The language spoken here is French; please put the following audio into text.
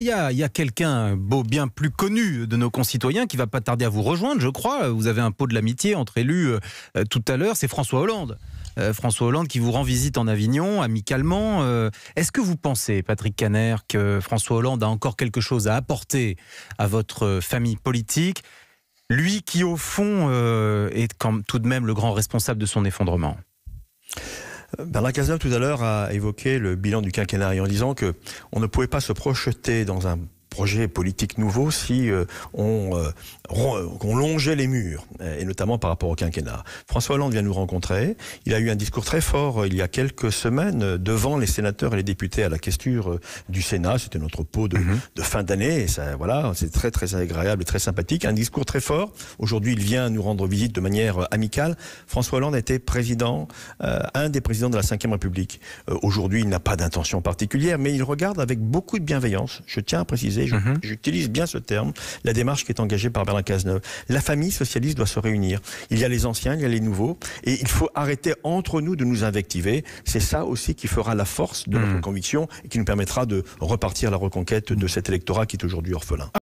Il y a, quelqu'un beau, bien plus connu de nos concitoyens qui va pas tarder à vous rejoindre, je crois. Vous avez un pot de l'amitié entre élus euh, euh, tout à l'heure, c'est François Hollande. Euh, François Hollande qui vous rend visite en Avignon, amicalement. Est-ce que vous pensez, Patrick Caner, que François Hollande a encore quelque chose à apporter à votre famille politique Lui qui, au fond, est quand, tout de même le grand responsable de son effondrement. Bernard Cazeneuve tout à l'heure a évoqué le bilan du quinquennat en disant que on ne pouvait pas se projeter dans un projet politique nouveau, si euh, on, euh, longeait les murs, et notamment par rapport au quinquennat. François Hollande vient nous rencontrer. Il a eu un discours très fort euh, il y a quelques semaines devant les sénateurs et les députés à la question du Sénat. C'était notre pot de, mhm. fin d'année. voilà, c'est très très agréable et très sympathique. Un discours très fort. Aujourd'hui, il vient nous rendre visite de manière amicale. François Hollande était président, un des présidents de la Ve République. Aujourd'hui, il n'a pas d'intention particulière, mais il regarde avec beaucoup de bienveillance. Je tiens à préciser, Mhm. j'utilise bien ce terme, la démarche qui est engagée par Berlin Cazeneuve. La famille socialiste doit se réunir. Il y a les anciens, il y a les nouveaux, et il faut arrêter entre nous de nous invectiver. C'est ça aussi qui fera la force de notre mhm. conviction et qui nous permettra de repartir la reconquête de cet électorat qui est aujourd'hui orphelin.